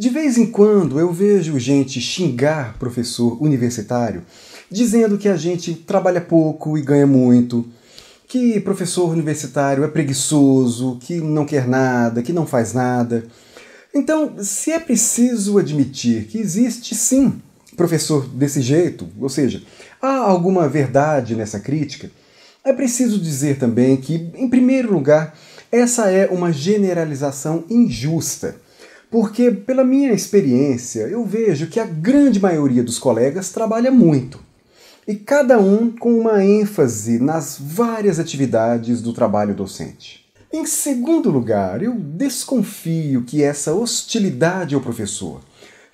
De vez em quando eu vejo gente xingar professor universitário dizendo que a gente trabalha pouco e ganha muito, que professor universitário é preguiçoso, que não quer nada, que não faz nada. Então, se é preciso admitir que existe sim professor desse jeito, ou seja, há alguma verdade nessa crítica, é preciso dizer também que, em primeiro lugar, essa é uma generalização injusta. Porque, pela minha experiência, eu vejo que a grande maioria dos colegas trabalha muito. E cada um com uma ênfase nas várias atividades do trabalho docente. Em segundo lugar, eu desconfio que essa hostilidade ao professor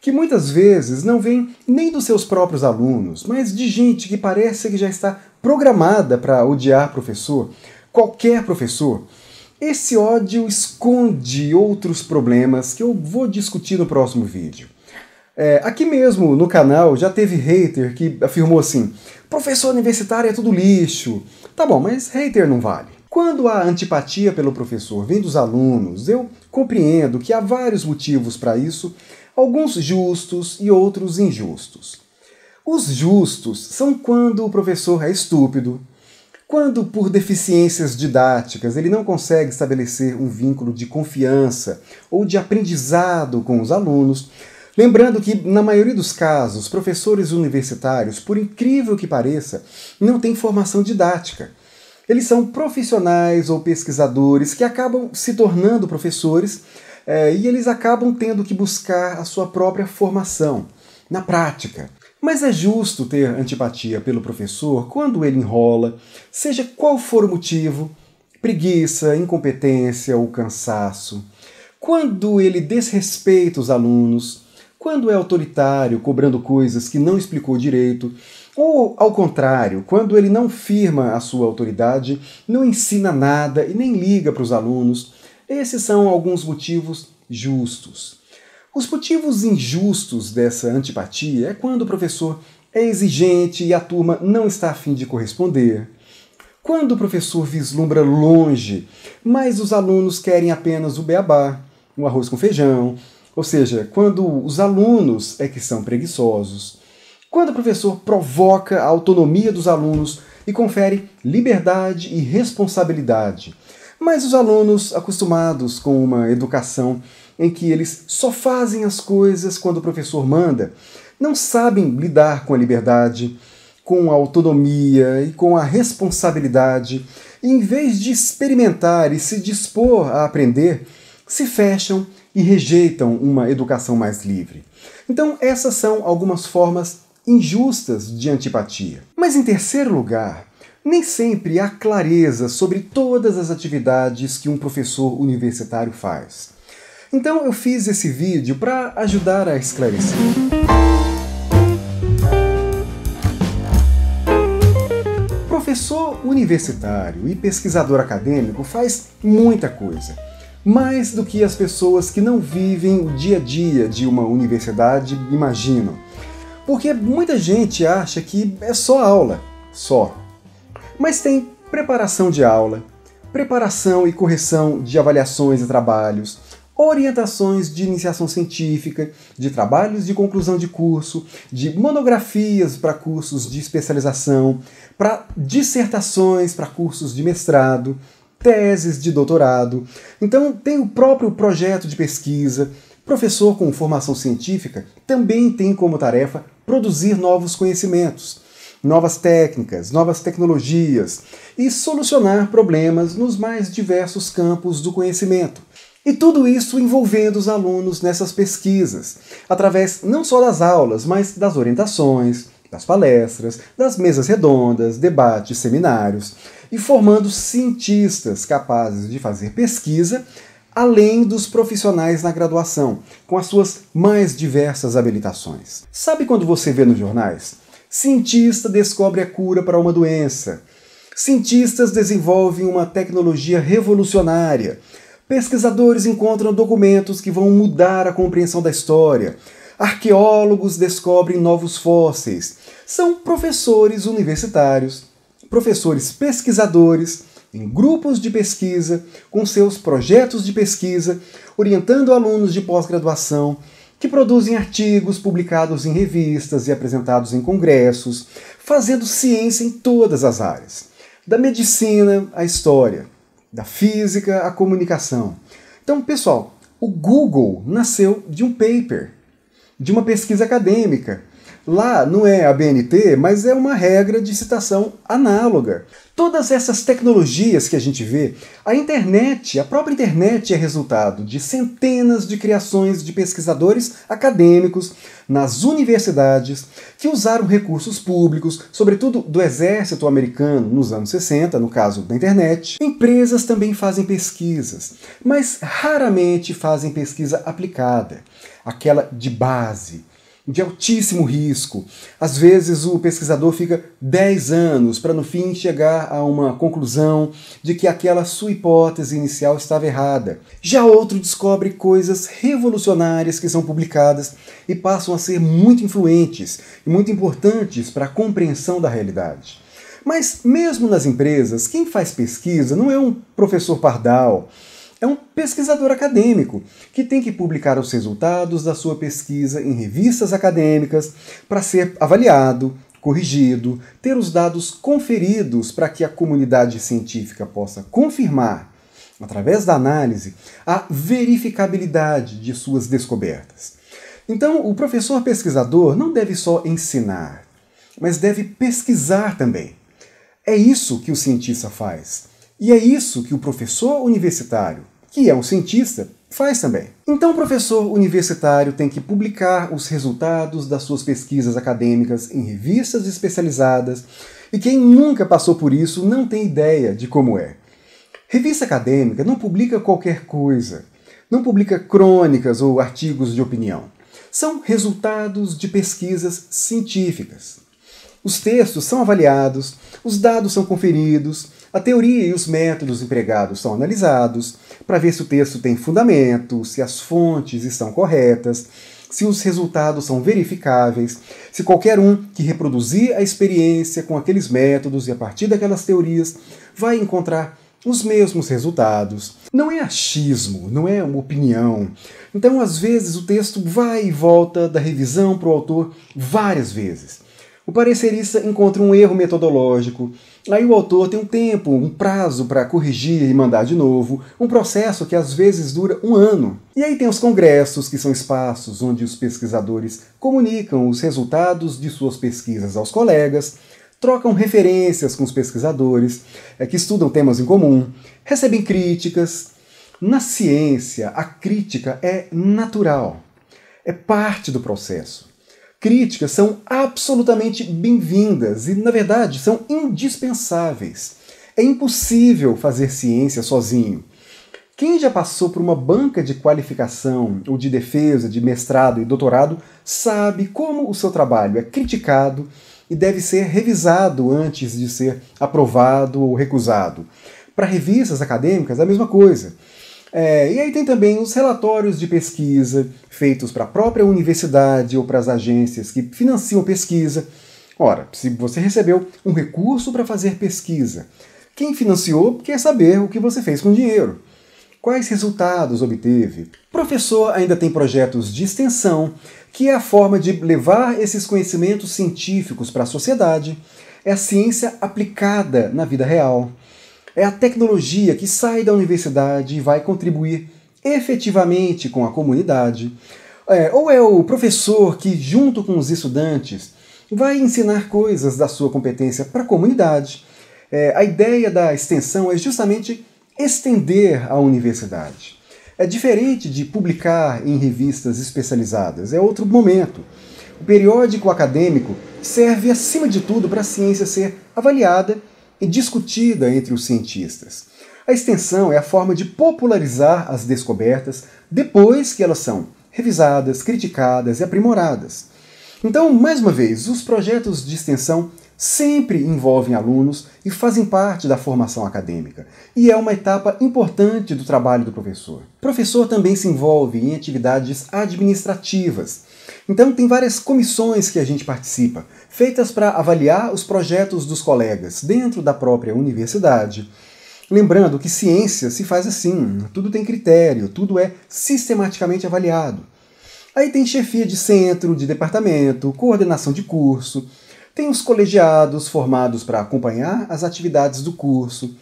que muitas vezes não vem nem dos seus próprios alunos, mas de gente que parece que já está programada para odiar professor, qualquer professor, esse ódio esconde outros problemas que eu vou discutir no próximo vídeo. É, aqui mesmo no canal já teve hater que afirmou assim: professor universitário é tudo lixo. Tá bom, mas hater não vale. Quando a antipatia pelo professor vem dos alunos, eu compreendo que há vários motivos para isso, alguns justos e outros injustos. Os justos são quando o professor é estúpido, quando, por deficiências didáticas, ele não consegue estabelecer um vínculo de confiança ou de aprendizado com os alunos, Lembrando que, na maioria dos casos, professores universitários, por incrível que pareça, não têm formação didática. Eles são profissionais ou pesquisadores que acabam se tornando professores é, e eles acabam tendo que buscar a sua própria formação na prática. Mas é justo ter antipatia pelo professor quando ele enrola, seja qual for o motivo preguiça, incompetência ou cansaço. Quando ele desrespeita os alunos, quando é autoritário, cobrando coisas que não explicou direito, ou, ao contrário, quando ele não firma a sua autoridade, não ensina nada e nem liga para os alunos, esses são alguns motivos justos. Os motivos injustos dessa antipatia é quando o professor é exigente e a turma não está afim de corresponder. Quando o professor vislumbra longe, mas os alunos querem apenas o beabá, o arroz com feijão, ou seja, quando os alunos é que são preguiçosos. Quando o professor provoca a autonomia dos alunos e confere liberdade e responsabilidade. Mas os alunos, acostumados com uma educação em que eles só fazem as coisas quando o professor manda, não sabem lidar com a liberdade, com a autonomia e com a responsabilidade, e em vez de experimentar e se dispor a aprender, se fecham e rejeitam uma educação mais livre. Então, essas são algumas formas injustas de antipatia. Mas, em terceiro lugar, nem sempre há clareza sobre todas as atividades que um professor universitário faz. Então eu fiz esse vídeo para ajudar a esclarecer. Professor universitário e pesquisador acadêmico faz muita coisa, mais do que as pessoas que não vivem o dia a dia de uma universidade imaginam. Porque muita gente acha que é só aula, só. Mas tem preparação de aula, preparação e correção de avaliações e trabalhos, orientações de iniciação científica, de trabalhos de conclusão de curso, de monografias para cursos de especialização, para dissertações para cursos de mestrado, teses de doutorado. Então, tem o próprio projeto de pesquisa. Professor com formação científica também tem como tarefa produzir novos conhecimentos, novas técnicas, novas tecnologias e solucionar problemas nos mais diversos campos do conhecimento. E tudo isso envolvendo os alunos nessas pesquisas, através não só das aulas, mas das orientações, das palestras, das mesas redondas, debates, seminários, e formando cientistas capazes de fazer pesquisa, além dos profissionais na graduação, com as suas mais diversas habilitações. Sabe quando você vê nos jornais? Cientista descobre a cura para uma doença. Cientistas desenvolvem uma tecnologia revolucionária. Pesquisadores encontram documentos que vão mudar a compreensão da história. Arqueólogos descobrem novos fósseis. São professores universitários, professores pesquisadores, em grupos de pesquisa, com seus projetos de pesquisa, orientando alunos de pós-graduação que produzem artigos publicados em revistas e apresentados em congressos, fazendo ciência em todas as áreas, da medicina à história da física à comunicação. Então, pessoal, o Google nasceu de um paper, de uma pesquisa acadêmica, Lá não é a BNT, mas é uma regra de citação análoga. Todas essas tecnologias que a gente vê, a internet, a própria internet é resultado de centenas de criações de pesquisadores acadêmicos nas universidades que usaram recursos públicos, sobretudo do exército americano nos anos 60, no caso da internet. Empresas também fazem pesquisas, mas raramente fazem pesquisa aplicada, aquela de base de altíssimo risco. Às vezes o pesquisador fica 10 anos para no fim chegar a uma conclusão de que aquela sua hipótese inicial estava errada. Já outro descobre coisas revolucionárias que são publicadas e passam a ser muito influentes e muito importantes para a compreensão da realidade. Mas mesmo nas empresas, quem faz pesquisa não é um professor pardal é um pesquisador acadêmico que tem que publicar os resultados da sua pesquisa em revistas acadêmicas para ser avaliado, corrigido, ter os dados conferidos para que a comunidade científica possa confirmar, através da análise, a verificabilidade de suas descobertas. Então, o professor pesquisador não deve só ensinar, mas deve pesquisar também. É isso que o cientista faz. E é isso que o professor universitário, que é um cientista, faz também. Então, o professor universitário tem que publicar os resultados das suas pesquisas acadêmicas em revistas especializadas, e quem nunca passou por isso não tem ideia de como é. Revista acadêmica não publica qualquer coisa, não publica crônicas ou artigos de opinião. São resultados de pesquisas científicas. Os textos são avaliados, os dados são conferidos, a teoria e os métodos empregados são analisados para ver se o texto tem fundamento, se as fontes estão corretas, se os resultados são verificáveis, se qualquer um que reproduzir a experiência com aqueles métodos e a partir daquelas teorias vai encontrar os mesmos resultados. Não é achismo, não é uma opinião. Então, às vezes, o texto vai e volta da revisão para o autor várias vezes o parecerista encontra um erro metodológico. Aí o autor tem um tempo, um prazo para corrigir e mandar de novo, um processo que às vezes dura um ano. E aí tem os congressos, que são espaços onde os pesquisadores comunicam os resultados de suas pesquisas aos colegas, trocam referências com os pesquisadores é, que estudam temas em comum, recebem críticas. Na ciência, a crítica é natural, é parte do processo. Críticas são absolutamente bem-vindas e, na verdade, são indispensáveis. É impossível fazer ciência sozinho. Quem já passou por uma banca de qualificação ou de defesa, de mestrado e doutorado, sabe como o seu trabalho é criticado e deve ser revisado antes de ser aprovado ou recusado. Para revistas acadêmicas, é a mesma coisa. É, e aí tem também os relatórios de pesquisa feitos para a própria universidade ou para as agências que financiam pesquisa. Ora, se você recebeu um recurso para fazer pesquisa, quem financiou quer saber o que você fez com o dinheiro. Quais resultados obteve? O professor ainda tem projetos de extensão, que é a forma de levar esses conhecimentos científicos para a sociedade. É a ciência aplicada na vida real é a tecnologia que sai da universidade e vai contribuir efetivamente com a comunidade. É, ou é o professor que, junto com os estudantes, vai ensinar coisas da sua competência para a comunidade. É, a ideia da extensão é justamente estender a universidade. É diferente de publicar em revistas especializadas, é outro momento. O periódico acadêmico serve, acima de tudo, para a ciência ser avaliada e discutida entre os cientistas. A extensão é a forma de popularizar as descobertas depois que elas são revisadas, criticadas e aprimoradas. Então, mais uma vez, os projetos de extensão sempre envolvem alunos e fazem parte da formação acadêmica, e é uma etapa importante do trabalho do professor. O professor também se envolve em atividades administrativas. Então, tem várias comissões que a gente participa, feitas para avaliar os projetos dos colegas dentro da própria universidade. Lembrando que ciência se faz assim, tudo tem critério, tudo é sistematicamente avaliado. Aí tem chefia de centro, de departamento, coordenação de curso, tem os colegiados formados para acompanhar as atividades do curso,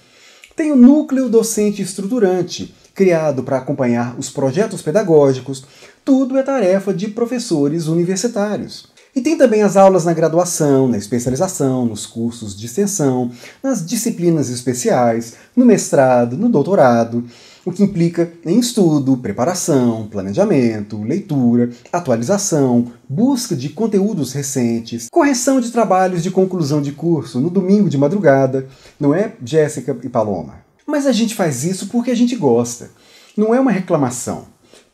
tem o núcleo docente estruturante, criado para acompanhar os projetos pedagógicos, tudo é tarefa de professores universitários. E tem também as aulas na graduação, na especialização, nos cursos de extensão, nas disciplinas especiais, no mestrado, no doutorado, o que implica em estudo, preparação, planejamento, leitura, atualização, busca de conteúdos recentes, correção de trabalhos de conclusão de curso no domingo de madrugada, não é, Jéssica e Paloma? Mas a gente faz isso porque a gente gosta. Não é uma reclamação.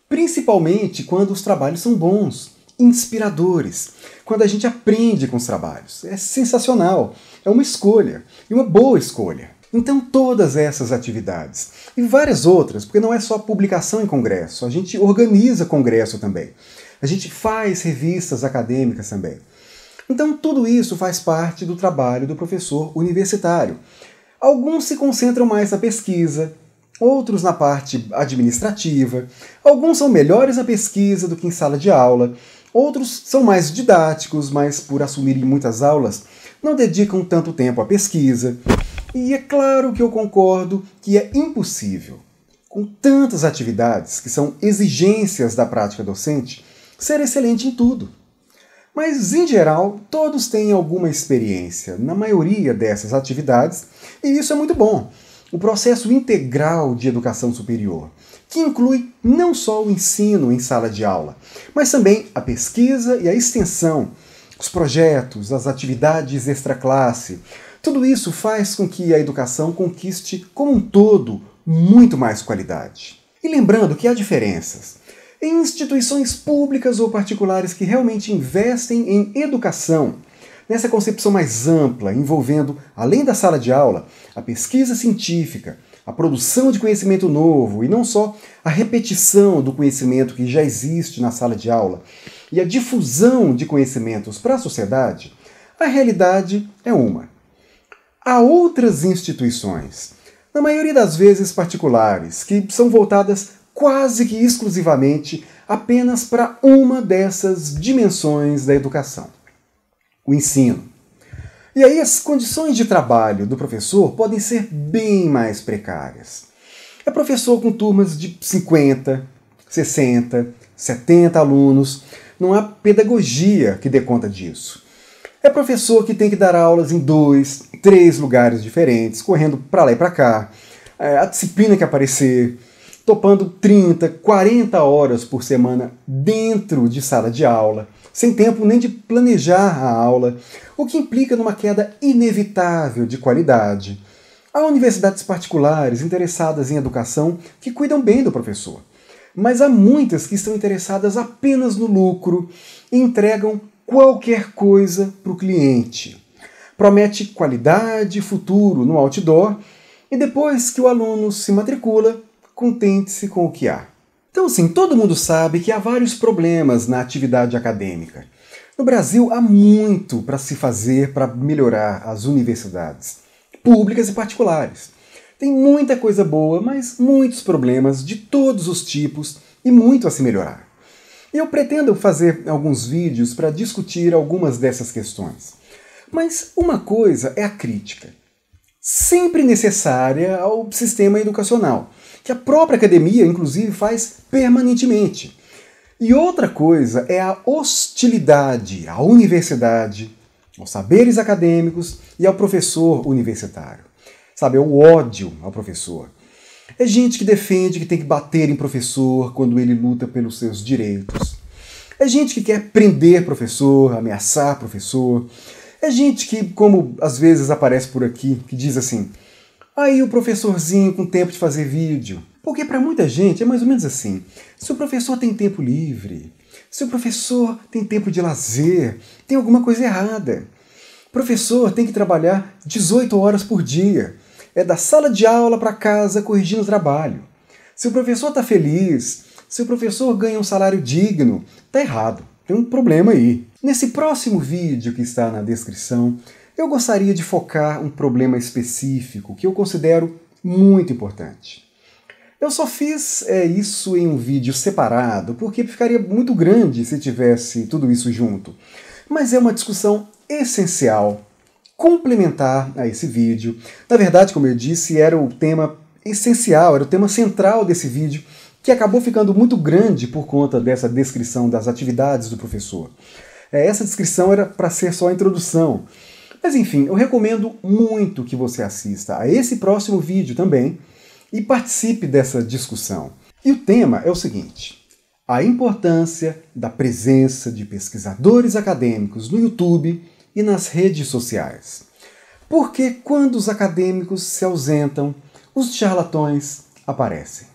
Principalmente quando os trabalhos são bons inspiradores, quando a gente aprende com os trabalhos. É sensacional, é uma escolha, e uma boa escolha. Então, todas essas atividades e várias outras, porque não é só publicação em congresso, a gente organiza congresso também, a gente faz revistas acadêmicas também. Então, tudo isso faz parte do trabalho do professor universitário. Alguns se concentram mais na pesquisa, outros na parte administrativa, alguns são melhores na pesquisa do que em sala de aula, Outros são mais didáticos, mas por assumirem muitas aulas, não dedicam tanto tempo à pesquisa. E é claro que eu concordo que é impossível, com tantas atividades que são exigências da prática docente, ser excelente em tudo. Mas, em geral, todos têm alguma experiência na maioria dessas atividades, e isso é muito bom, o processo integral de educação superior, que inclui não só o ensino em sala de aula, mas também a pesquisa e a extensão, os projetos, as atividades extraclasse. Tudo isso faz com que a educação conquiste, como um todo, muito mais qualidade. E lembrando que há diferenças. Em instituições públicas ou particulares que realmente investem em educação, Nessa concepção mais ampla, envolvendo, além da sala de aula, a pesquisa científica, a produção de conhecimento novo e não só a repetição do conhecimento que já existe na sala de aula e a difusão de conhecimentos para a sociedade, a realidade é uma. Há outras instituições, na maioria das vezes particulares, que são voltadas quase que exclusivamente apenas para uma dessas dimensões da educação o ensino. E aí as condições de trabalho do professor podem ser bem mais precárias. É professor com turmas de 50, 60, 70 alunos, não há pedagogia que dê conta disso. É professor que tem que dar aulas em dois, três lugares diferentes, correndo para lá e para cá, é, a disciplina que aparecer, topando 30, 40 horas por semana dentro de sala de aula sem tempo nem de planejar a aula, o que implica numa queda inevitável de qualidade. Há universidades particulares interessadas em educação que cuidam bem do professor, mas há muitas que estão interessadas apenas no lucro e entregam qualquer coisa para o cliente. Promete qualidade e futuro no outdoor e depois que o aluno se matricula, contente-se com o que há. Então, assim, todo mundo sabe que há vários problemas na atividade acadêmica. No Brasil, há muito para se fazer para melhorar as universidades, públicas e particulares. Tem muita coisa boa, mas muitos problemas de todos os tipos e muito a se melhorar. Eu pretendo fazer alguns vídeos para discutir algumas dessas questões. Mas uma coisa é a crítica, sempre necessária ao sistema educacional que a própria academia, inclusive, faz permanentemente. E outra coisa é a hostilidade à universidade, aos saberes acadêmicos e ao professor universitário. Sabe, é o ódio ao professor. É gente que defende que tem que bater em professor quando ele luta pelos seus direitos. É gente que quer prender professor, ameaçar professor. É gente que, como às vezes aparece por aqui, que diz assim: Aí o professorzinho com tempo de fazer vídeo. Porque para muita gente é mais ou menos assim. Se o professor tem tempo livre, se o professor tem tempo de lazer, tem alguma coisa errada. O professor tem que trabalhar 18 horas por dia. É da sala de aula para casa corrigindo o trabalho. Se o professor está feliz, se o professor ganha um salário digno, tá errado. Tem um problema aí. Nesse próximo vídeo que está na descrição, eu gostaria de focar um problema específico que eu considero muito importante. Eu só fiz é, isso em um vídeo separado, porque ficaria muito grande se tivesse tudo isso junto. Mas é uma discussão essencial, complementar a esse vídeo. Na verdade, como eu disse, era o tema essencial, era o tema central desse vídeo, que acabou ficando muito grande por conta dessa descrição das atividades do professor. É, essa descrição era para ser só a introdução. Mas enfim, eu recomendo muito que você assista a esse próximo vídeo também e participe dessa discussão. E o tema é o seguinte: a importância da presença de pesquisadores acadêmicos no YouTube e nas redes sociais. Porque quando os acadêmicos se ausentam, os charlatões aparecem.